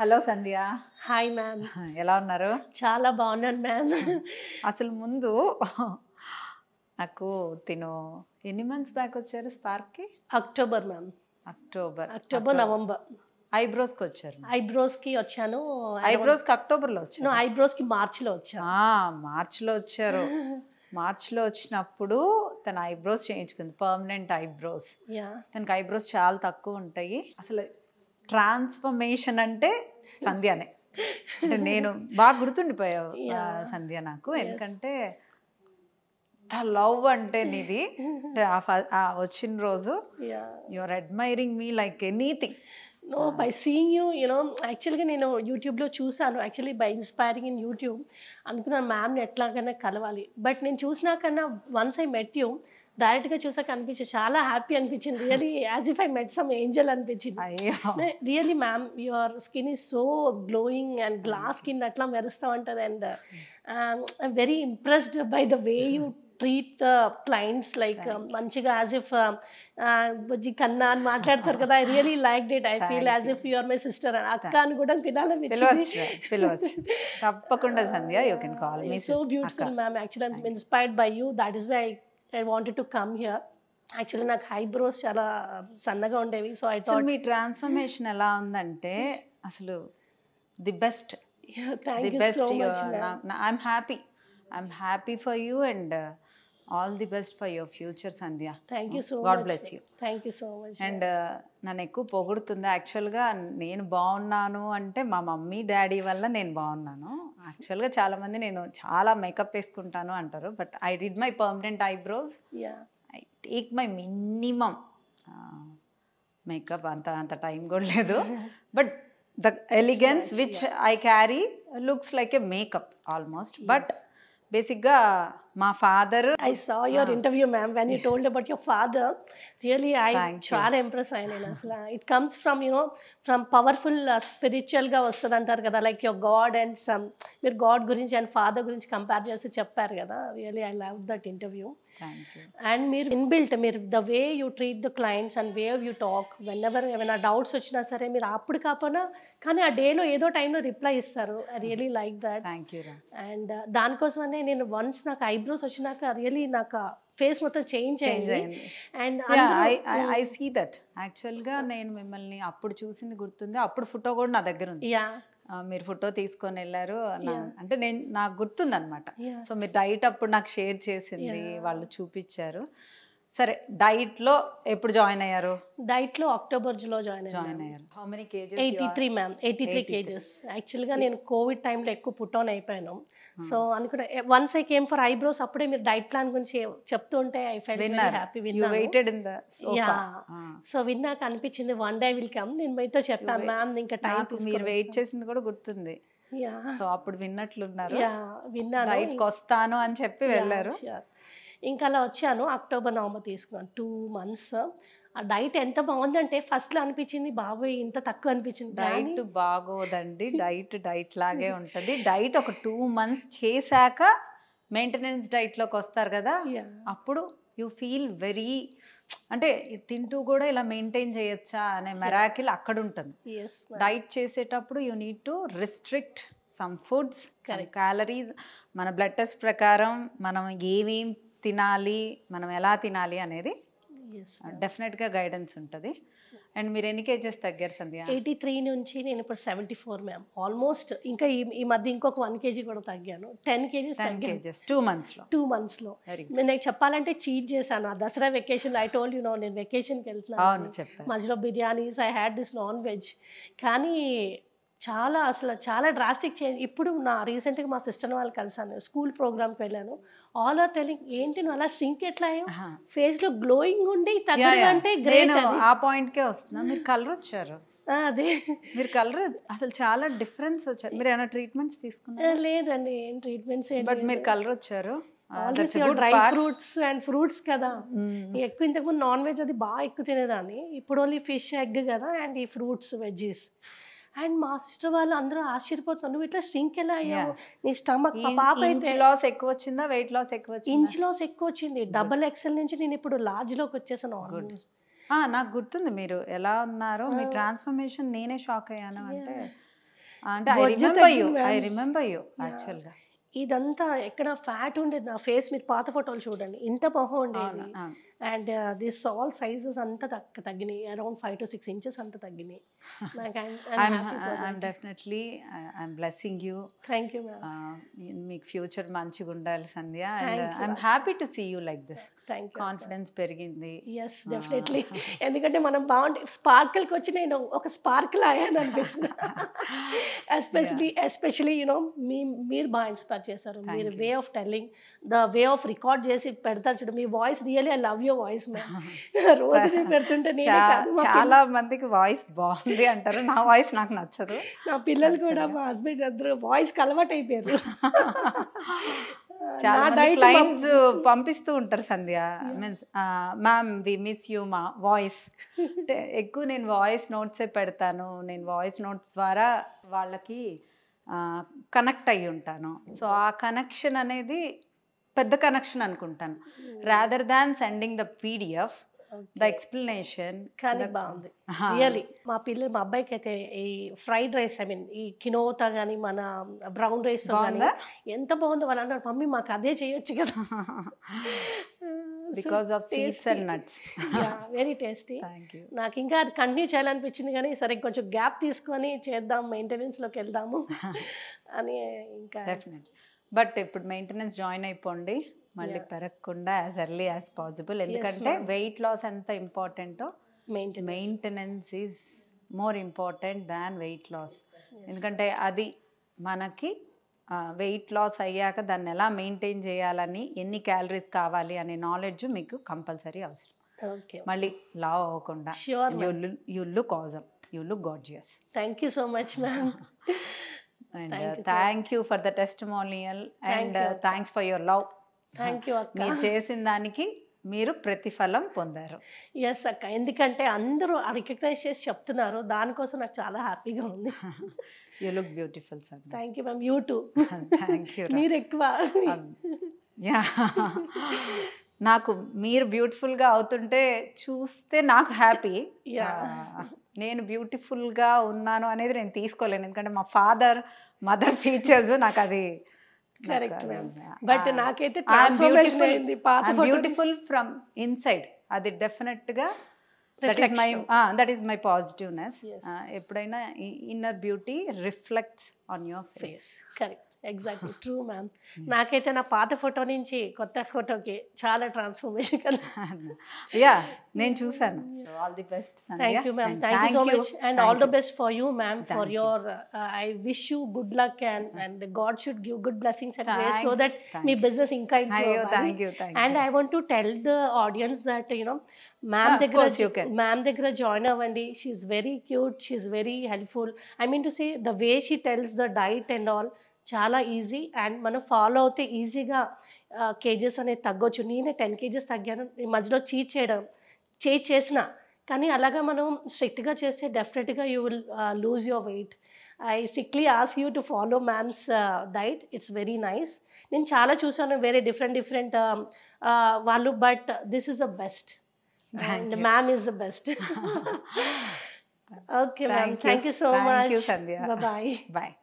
Hello సంధ్య hi ma'am ఎలా ఉన్నారు చాలా బాగున్నాను మ్యామ్ అసలు ముందు నాకు తిను ఎన్ని మంత్స్ బ్యాక్ వచ్చారు స్పార్క్కి October ma'am October October November ఐబ్రోస్కి వచ్చారు ఐబ్రోస్కి వచ్చాను ఐబ్రోస్కి అక్టోబర్లో వచ్చాను ఐబ్రోస్కి మార్చ్లో వచ్చాను మార్చ్లో వచ్చారు మార్చ్లో వచ్చినప్పుడు తన ఐబ్రోస్ చేయించుకుంది పర్మనెంట్ ఐబ్రోస్ తనకి ఐబ్రోస్ చాలా తక్కువ ఉంటాయి అసలు ట్రాన్స్ఫర్మేషన్ అంటే సంధ్యనే అంటే నేను బాగా గుర్తుండిపోయావు సంధ్య నాకు ఎందుకంటే ద లవ్ అంటే నీది వచ్చిన రోజు your admiring me like anything no by seeing you you know యాక్చువల్గా నేను యూట్యూబ్లో చూశాను actually by inspiring in YouTube అనుకున్నాను మ్యామ్ని ఎట్లాగైనా కలవాలి బట్ నేను చూసినాకన్నా వన్స్ ఐ మెట్ యూ డైరెక్ట్గా చూసాక అనిపించి చాలా హ్యాపీ అనిపించింది really as if I met some angel అనిపించింది really ma'am your skin is so glowing and glass skin అట్లా మెరుస్తూ ఉంటుంది and I'm very impressed by the way you treat clients like మంచిగా యాజ్ ఇఫ్ బుజ్జి కన్నా అని మాట్లాడతారు కదా I really liked it I feel as if your my sister అని అక్క అని కూడా పిలవచ్చు తప్పకుండా so beautiful ma'am actually inspired by you that is why I I wanted to come here actually నాకు ఐబ్రోస్ చాలా సన్నగా ఉండేవి సో ఐ థాట్ మీ ట్రాన్స్ఫర్మేషన్ ఎలా ఉందంటే అసలు the best the best I'm happy I'm happy for you and all the best for your future Sandhya thank you so god bless you thank you so much and నన్ను ఎక్కువ పొగుడుతుంది యాక్చువల్గా నేను బాగున్నాను అంటే మా మమ్మీ డాడీ వల్ల నేను బాగున్నాను యాక్చువల్గా చాలా మంది నేను చాలా మేకప్ వేసుకుంటాను అంటారు but I did my permanent eyebrows I take my minimum makeup అంత అంత టైం కూడా లేదు but the elegance which I carry looks like a makeup almost but బేసిక్గా మా father I saw your interview ma'am when you told about your father really I చాలా impress అయిన అసలు it comes from you know from powerful స్పిరిచువల్గా వస్తుంది అంటారు కదా like your god and some మీరు గాడ్ గురించి అండ్ ఫాదర్ గురించి కంపేర్ చేసి చెప్పారు కదా really I love that interview and మీరు ఇన్బిల్ట్ మీరు the way you treat the clients and way you talk whenever ఏమైనా డౌట్స్ వచ్చినా సరే మీరు అప్పుడు కాకపోయినా కానీ ఆ డేలో ఏదో టైంలో రిప్లై ఇస్తారు I really like that and దానికోసమనే నేను వన్స్ నాకు ఐబ్రో ఐబ్రోస్ వచ్చినాక రియలీ నాకు ఫేస్ మొత్తం చేంజ్ అయింది అండ్ ఐ సీ దట్ యాక్చువల్గా నేను మిమ్మల్ని అప్పుడు చూసింది గుర్తుంది అప్పుడు ఫోటో కూడా నా దగ్గర ఉంది మీరు ఫోటో తీసుకొని వెళ్ళారు అంటే నేను నాకు గుర్తుంది అనమాట సో మీరు డైట్ అప్పుడు నాకు షేర్ చేసింది వాళ్ళు చూపించారు సరే డైట్ లో ఎప్పుడు జాయిన్ అయ్యారు డైట్ లో అక్టోబర్ లో జాయిన్ జాయిన్ అయ్యారు how many kgs 83 ma'am 83 kgs actual గా నేను కోవిడ్ టైం లో ఎక్కువ పుట్ ఆన్ అయిపోయాను సో అనుకుంటే once I came for eyebrows అప్పుడే మీరు డైట్ ప్లాన్ గురించి చెప్తుంటే ఐ ఫెల్ హ్యాపీ విన్నా యా సో విన్నాక అనిపించింది వన్ డే విల్ కమ్ నేను మీతో చెప్పాను మ్యామ్ ఇంకా టైం మీరు వెయిట్ చేసింది కూడా గుర్తుంది సో అప్పుడు విన్నట్లున్నారు విన్నాను డైట్కి వస్తాను అని చెప్పి వెళ్ళారు ఇంకా అలా వచ్చాను అక్టోబర్ నవంబర్ తీసుకున్నాను టూ మంత్స్ ఆ డైట్ ఎంత బాగుందంటే ఫస్ట్లో అనిపించింది బాబోయ్ ఇంత తక్కువ అనిపించింది డైట్ బాగోదండి డైట్ డైట్ లాగే ఉంటుంది డైట్ ఒక టూ మంత్స్ చేశాక మెయింటెనెన్స్ డైట్లోకి వస్తారు కదా అప్పుడు యూ ఫీల్ వెరీ అంటే తింటూ కూడా ఇలా మెయింటైన్ చేయొచ్చా అనే మెరాకిల్ అక్కడ ఉంటుంది డైట్ చేసేటప్పుడు you need to restrict some foods calories మన బ్లడ్ టెస్ట్ ప్రకారం మనం ఏమేం తినాలి మనం ఎలా తినాలి అనేది డెఫినెట్గా గైడెన్స్ ఉంటుంది అండ్ మీరు ఎన్ని కేజెస్ తగ్గారు సంధ్య ఎయిటీ త్రీ నుంచి నేను ఇప్పుడు సెవెంటీ ఫోర్ మ్యామ్ ఆల్మోస్ట్ ఇంకా ఈ ఈ మధ్య ఇంకొక వన్ కేజీ కూడా తగ్గాను టెన్ కేజీస్ కేజెస్ టూ మంత్స్లో టూ మంత్స్లో నేను చెప్పాలంటే చీట్ చేశాను Dasara vacation I told you no నేను వెకేషన్కి వెళ్తున్నాను మధ్యలో biryanis I had this non veg కానీ చాలా అసలు చాలా డ్రాస్టిక్ చేంజ్ ఇప్పుడు నా రీసెంట్గా మా సిస్టర్ వాళ్ళు కలిసాను స్కూల్ ప్రోగ్రామ్కి వెళ్ళాను ఆల్ ఆర్ టెలింగ్ ఏంటి నువ్వు అలా స్ట్రింక్ ఎట్లా లో గ్లోయింగ్ ఉండి అంటే ఆ పాయింట్ కే వస్తున్నా మీరు కలర్ వచ్చారు అదే మీరు కలర్ అసలు చాలా డిఫరెన్స్ వచ్చారు మీరు ఏమైనా ట్రీట్మెంట్స్ తీసుకున్నారు లేదండి ఏం ట్రీట్మెంట్స్ బట్ మీరు కలర్ వచ్చారు డ్రై ఫ్రూట్స్ అండ్ ఫ్రూట్స్ కదా mm. ఎక్కువ ఇంతకుముందు నాన్ వెజ్ అది బాగా ఎక్కువ తినేదాన్ని ఇప్పుడు ఓన్లీ ఫిష్ ఎగ్ కదా అండ్ ఈ ఫ్రూట్స్ వెజ్జీస్ అండ్ మా సిస్టర్ వాళ్ళు అందరూ ఆశ్చర్యపోతున్నారు నువ్వు ఇట్లా స్ట్రింక్ ఎలా అయ్యావు నీ స్టమక్ పాప అయితే లాస్ ఎక్కువ వచ్చిందా వెయిట్ లాస్ ఎక్కువ వచ్చింది ఇంచ్ లాస్ ఎక్కువ వచ్చింది డబల్ ఎక్సెల్ నుంచి నేను ఇప్పుడు లోకి వచ్చేసాను నాకు గుర్తుంది మీరు ఎలా ఉన్నారో మీ ట్రాన్స్ఫర్మేషన్ uh, నేనే షాక్ అయ్యాను అంటే అంటే I remember you I remember you యాక్చువల్గా ఇదంతా ఎక్కడ ఫ్యాట్ ఉండేది నా ఫేస్ మీరు పాత ఫోటోలు చూడండి ఇంత మొహం ఉండేది అండ్ దిస్ ఆల్ సైజెస్ అంతా తగ్గ తగ్గినాయి around five to six inches అంతా తగ్గినాయి definitely blessing you thank you మీకు ఫ్యూచర్ మంచిగా ఉండాలి Sandhya I'm happy to see you like this confidence పెరిగింది ఎస్ డెఫినెట్లీ ఎందుకంటే మనం బాగుంటే స్పార్కిల్కి వచ్చి నేను ఒక స్పార్కిల్ అయ్యాను అనిపిస్తుంది ఎస్పెషలీ ఎస్పెషలీ యూనో మీ మీరు బాగా ఇన్స్పైర్ ఇన్స్పైర్ చేశారు మీరు way of telling the way of record చేసి పెడతారు చూడండి మీ voice really I love your voice రోజు పెడుతుంటే చాలా మందికి వాయిస్ బాగుంది అంటారు నా వాయిస్ నాకు నచ్చదు నా పిల్లలు కూడా మా హస్బెండ్ అందరూ వాయిస్ అలవాటు అయిపోయారు చాలా పంపిస్తూ ఉంటారు Sandhya means ma'am we miss you మా వాయిస్ అంటే ఎక్కువ నేను వాయిస్ నోట్సే పెడతాను నేను వాయిస్ నోట్స్ ద్వారా వాళ్ళకి కనెక్ట్ అయి ఉంటాను సో ఆ కనెక్షన్ అనేది పెద్ద కనెక్షన్ అనుకుంటాను rather than sending the PDF the explanation కానీ బాగుంది రియలీ మా పిల్లలు మా అబ్బాయికి అయితే ఈ ఫ్రైడ్ రైస్ ఐ మీన్ ఈ కినోతా కానీ మన బ్రౌన్ రైస్ ఎంత బాగుందో వాళ్ళు అంటారు మమ్మీ మాకు అదే చేయొచ్చు కదా because of seeds and nuts very tasty నాకు ఇంకా అది కంటిన్యూ చేయాలనిపించింది కానీ సరే కొంచెం గ్యాప్ తీసుకొని చేద్దాం మెయింటెనెన్స్లోకి వెళ్దాము అని ఇంకా డెఫినెట్ బట్ ఇప్పుడు మెయింటెనెన్స్ జాయిన్ అయిపోండి మళ్ళీ పెరగకుండా యాజ్ ఎర్లీ యాజ్ పాసిబుల్ ఎందుకంటే వెయిట్ లాస్ ఎంత ఇంపార్టెంటో maintenance is more important than weight loss ఎందుకంటే అది మనకి వెయిట్ లాస్ అయ్యాక దాన్ని ఎలా మెయింటైన్ చేయాలని ఎన్ని క్యాలరీస్ కావాలి అనే నాలెడ్జ్ మీకు కంపల్సరీ అవసరం మళ్ళీ లావ్ అవ్వకుండా you look awesome you look gorgeous thank you so much ma'am and thank you for the testimonial and thanks for your love thank you మీరు చేసిన దానికి మీరు ప్రతిఫలం పొందారు ఎస్ అక్క ఎందుకంటే అందరూ రికగ్నైజ్ చేసి చెప్తున్నారు దానికోసం నాకు చాలా హ్యాపీగా ఉంది you look beautiful sir thank you ma'am you too thank you మీరు ఎక్కువ um, నాకు మీరు బ్యూటిఫుల్గా అవుతుంటే చూస్తే నాకు హ్యాపీ ah, నేను బ్యూటిఫుల్గా ఉన్నాను అనేది నేను తీసుకోలేను ఎందుకంటే మా ఫాదర్ మదర్ ఫీచర్స్ నాకు అది కరెక్ట్ బట్ నాకైతే ట్రాన్స్ఫర్మేషన్ అయింది పాత బ్యూటిఫుల్ ఫ్రమ్ ఇన్సైడ్ అది డెఫినెట్ గా that is my that is my పాజిటివ్నెస్ ఎప్పుడైనా inner beauty reflects on your face correct exactly true ma'am నాకైతే నా పాత ఫోటో నుంచి కొత్త ఫోటోకి చాలా ట్రాన్స్ఫర్మేషన్ కదా యా నేను చూసాను all the best thank you ma'am thank you so much and all the best for you ma'am for your I wish you good luck and and god should give good blessings and ways so that మీ business ఇంకా and I want to tell the audience that you know ma'am దగ్గర ma'am దగ్గర join అవ్వండి she's very cute she's very helpful I mean to say the way she tells the diet and all చాలా easy and మనం follow అవుతే ఈజీగా kgs అనేది తగ్గొచ్చు నేనే ten kgs తగ్గాను ఈ మధ్యలో చీ చేయడం చే చేసిన కానీ అలాగా మనం స్ట్రిక్ట్గా చేస్తే డెఫినెట్గా you will lose your weight I strictly ask you to follow ma'am's diet it's very nice నేను చాలా చూసాను వేరే డిఫరెంట్ డిఫరెంట్ వాళ్ళు but this is the best and ma'am is the best okay ma'am thank you so much bye bye